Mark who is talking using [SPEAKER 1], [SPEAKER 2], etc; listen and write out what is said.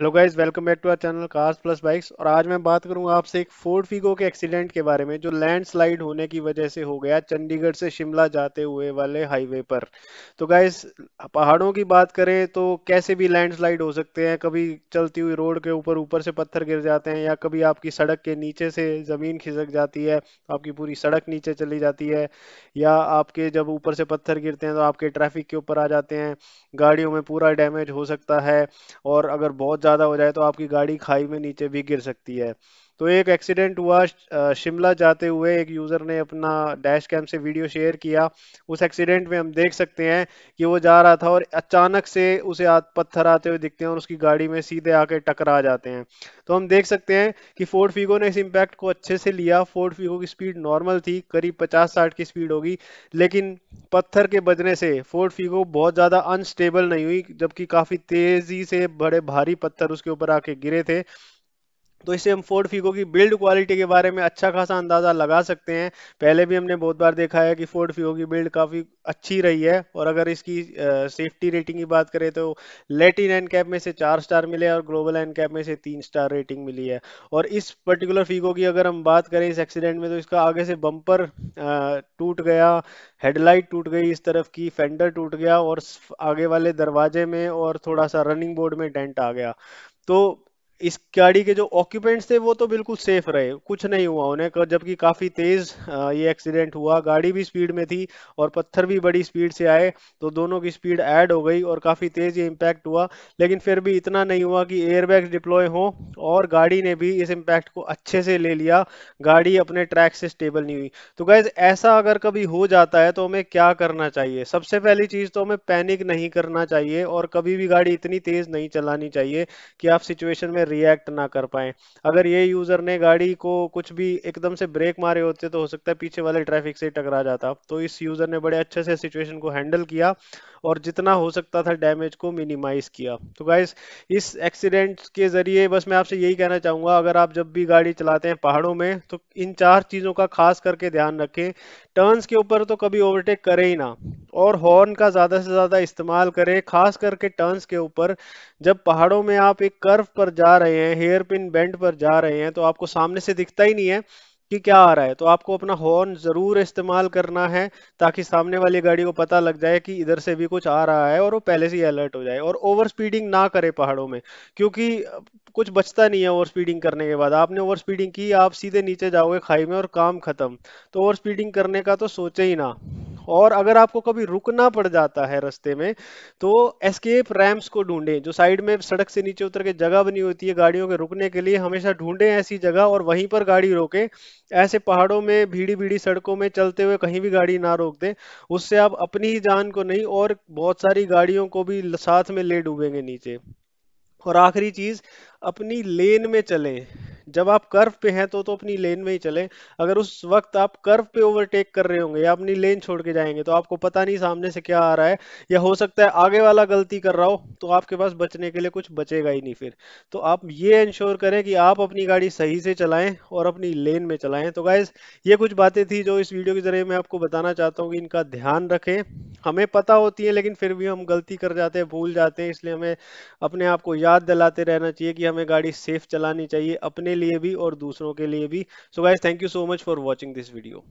[SPEAKER 1] hello guys welcome back to our channel cars plus bikes और आज मैं बात करूंगा आपसे एक फोर्ड फीगो के एक्सीडेंट के बारे में जो लैंडस्लाइड होने की वजह से हो गया चंडीगढ़ से शिमला जाते हुए वाले हाईवे पर तो गाइस पहाड़ों की बात करें तो कैसे भी लैंडस्लाइड हो सकते हैं कभी चलती हुई रोड के ऊपर ऊपर से पत्थर गिर जाते हैं या कभी आपकी सड़क के नीचे से ज़मीन खिसक जाती है आपकी पूरी सड़क नीचे चली जाती है या आपके जब ऊपर से पत्थर गिरते हैं तो आपके ट्रैफिक के ऊपर आ जाते हैं गाड़ियों में पूरा डैमेज हो सकता है और अगर बहुत ज़्यादा हो जाए तो आपकी गाड़ी खाई में नीचे भी गिर सकती है तो एक एक्सीडेंट हुआ शिमला जाते हुए एक यूजर ने अपना डैश कैम से वीडियो शेयर किया उस एक्सीडेंट में हम देख सकते हैं कि वो जा रहा था और अचानक से उसे पत्थर आते हुए दिखते हैं और उसकी गाड़ी में सीधे आके टकरा जाते हैं तो हम देख सकते हैं कि फोर्ड फीगो ने इस इम्पैक्ट को अच्छे से लिया फोर्ड फीगो की स्पीड नॉर्मल थी करीब पचास साठ की स्पीड होगी लेकिन पत्थर के बजने से फोर्ड फीगो बहुत ज्यादा अनस्टेबल नहीं हुई जबकि काफी तेजी से बड़े भारी पत्थर उसके ऊपर आके गिरे थे तो इससे हम फोर्ड फीको की बिल्ड क्वालिटी के बारे में अच्छा खासा अंदाज़ा लगा सकते हैं पहले भी हमने बहुत बार देखा है कि फोर्ड फीको की बिल्ड काफ़ी अच्छी रही है और अगर इसकी सेफ्टी रेटिंग की बात करें तो लेटिन एंड कैप में से चार स्टार मिले और ग्लोबल एंड कैप में से तीन स्टार रेटिंग मिली है और इस पर्टिकुलर फीको की अगर हम बात करें इस एक्सीडेंट में तो इसका आगे से बम्पर टूट गया हेडलाइट टूट गई इस तरफ की फेंडर टूट गया और आगे वाले दरवाजे में और थोड़ा सा रनिंग बोर्ड में डेंट आ गया तो इस गाड़ी के जो ऑक्यूपेंट्स थे वो तो बिल्कुल सेफ रहे कुछ नहीं हुआ उन्हें जबकि काफी तेज ये एक्सीडेंट हुआ गाड़ी भी स्पीड में थी और पत्थर भी बड़ी स्पीड से आए तो दोनों की स्पीड ऐड हो गई और काफी तेज ये इम्पैक्ट हुआ लेकिन फिर भी इतना नहीं हुआ कि एयरबैग डिप्लॉय हो और गाड़ी ने भी इस इम्पैक्ट को अच्छे से ले लिया गाड़ी अपने ट्रैक से स्टेबल नहीं हुई तो गैज ऐसा अगर कभी हो जाता है तो हमें क्या करना चाहिए सबसे पहली चीज तो हमें पैनिक नहीं करना चाहिए और कभी भी गाड़ी इतनी तेज नहीं चलानी चाहिए कि आप सिचुएशन में रिएक्ट ना कर पाए अगर ये यूजर ने गाड़ी को कुछ भी एकदम से ब्रेक मारे होते तो हो सकता है पीछे वाले ट्रैफिक से टकरा जाता तो इस यूजर ने बड़े अच्छे से सिचुएशन को हैंडल किया और जितना हो सकता था डैमेज को मिनिमाइज किया तो गाइज इस एक्सीडेंट के जरिए बस मैं आपसे यही कहना चाहूंगा अगर आप जब भी गाड़ी चलाते हैं पहाड़ों में तो इन चार चीजों का खास करके ध्यान रखें टर्न्स के ऊपर तो कभी ओवरटेक करें ही ना और हॉर्न का ज़्यादा से ज़्यादा इस्तेमाल करें खास करके टर्न्स के ऊपर जब पहाड़ों में आप एक कर्व पर जा रहे हैं हेयर पिन बेंड पर जा रहे हैं तो आपको सामने से दिखता ही नहीं है कि क्या आ रहा है तो आपको अपना हॉर्न ज़रूर इस्तेमाल करना है ताकि सामने वाली गाड़ी को पता लग जाए कि इधर से भी कुछ आ रहा है और वो पहले से ही अलर्ट हो जाए और ओवर स्पीडिंग ना करे पहाड़ों में क्योंकि कुछ बचता नहीं है ओवर स्पीडिंग करने के बाद आपने ओवर स्पीडिंग की आप सीधे नीचे जाओगे खाई में और काम खत्म तो ओवर स्पीडिंग करने का तो सोचे ही ना और अगर आपको कभी रुकना पड़ जाता है रास्ते में तो एस्केप रैम्स को ढूंढें जो साइड में सड़क से नीचे उतर के जगह बनी होती है गाड़ियों के रुकने के लिए हमेशा ढूंढें ऐसी जगह और वहीं पर गाड़ी रोकें ऐसे पहाड़ों में भीड़ी भीड़ी सड़कों में चलते हुए कहीं भी गाड़ी ना रोक दें उससे आप अपनी ही जान को नहीं और बहुत सारी गाड़ियों को भी साथ में ले डूबेंगे नीचे और आखिरी चीज अपनी लेन में चलें जब आप कर्व पे हैं तो तो अपनी लेन में ही चले अगर उस वक्त आप कर्व पे ओवरटेक कर रहे होंगे या अपनी लेन छोड़ के जाएंगे तो आपको पता नहीं सामने से क्या आ रहा है या हो सकता है आगे वाला गलती कर रहा हो तो आपके पास बचने के लिए कुछ बचेगा ही नहीं फिर तो आप ये इंश्योर करें कि आप अपनी गाड़ी सही से चलाएं और अपनी लेन में चलाएं तो गाइज ये कुछ बातें थी जो इस वीडियो के जरिए मैं आपको बताना चाहता हूँ कि इनका ध्यान रखें हमें पता होती है लेकिन फिर भी हम गलती कर जाते हैं भूल जाते हैं इसलिए हमें अपने आप को याद दिलाते रहना चाहिए कि हमें गाड़ी सेफ चलानी चाहिए अपने लिए भी और दूसरों के लिए भी so guys thank you so much for watching this video